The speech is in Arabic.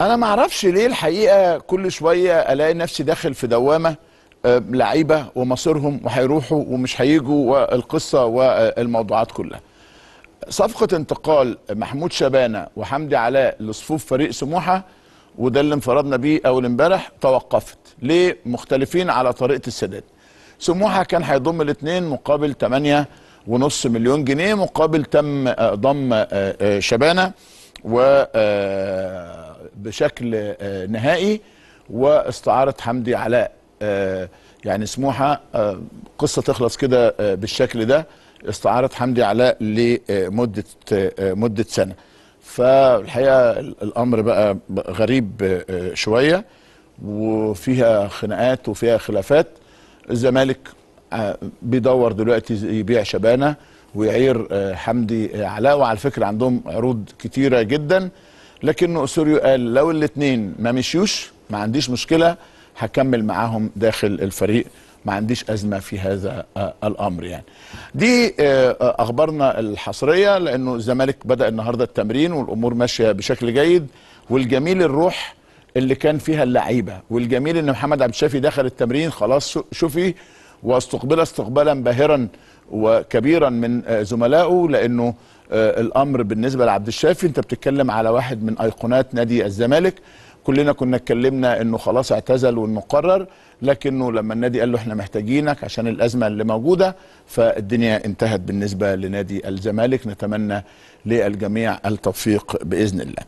انا ما اعرفش ليه الحقيقه كل شويه الاقي نفسي داخل في دوامه آه، لعيبه ومصيرهم وهيروحوا ومش هيجوا والقصه والموضوعات كلها صفقه انتقال محمود شبانه وحمدي علاء لصفوف فريق سموحه وده اللي انفردنا بيه اول امبارح توقفت ليه مختلفين على طريقه السداد سموحه كان هيضم الاثنين مقابل 8 ونص مليون جنيه مقابل تم آه، ضم آه، شبانه و بشكل آه، نهائي واستعاره حمدي علاء آه، يعني سموحه آه، قصه تخلص كده بالشكل ده استعاره حمدي علاء لمده مده سنه فالحقيقه الامر بقى غريب شويه وفيها خناقات وفيها خلافات الزمالك بيدور دلوقتي يبيع شبانه ويعير حمدي علاء وعلى فكره عندهم عروض كتيره جدا لكنه سوريو قال لو الاثنين ما مشيوش ما عنديش مشكله هكمل معاهم داخل الفريق ما عنديش ازمه في هذا آه، الامر يعني. دي آه، آه، اخبارنا الحصريه لانه الزمالك بدا النهارده التمرين والامور ماشيه بشكل جيد والجميل الروح اللي كان فيها اللعيبه والجميل ان محمد عبد الشافي دخل التمرين خلاص شفي واستقبل استقبالا باهرا وكبيرا من آه، زملائه لانه آه، الامر بالنسبه لعبد الشافي انت بتتكلم على واحد من ايقونات نادي الزمالك كلنا كنا اتكلمنا انه خلاص اعتزل وانه قرر لكنه لما النادي قال له احنا محتاجينك عشان الازمه اللي موجوده فالدنيا انتهت بالنسبه لنادي الزمالك نتمنى للجميع التوفيق باذن الله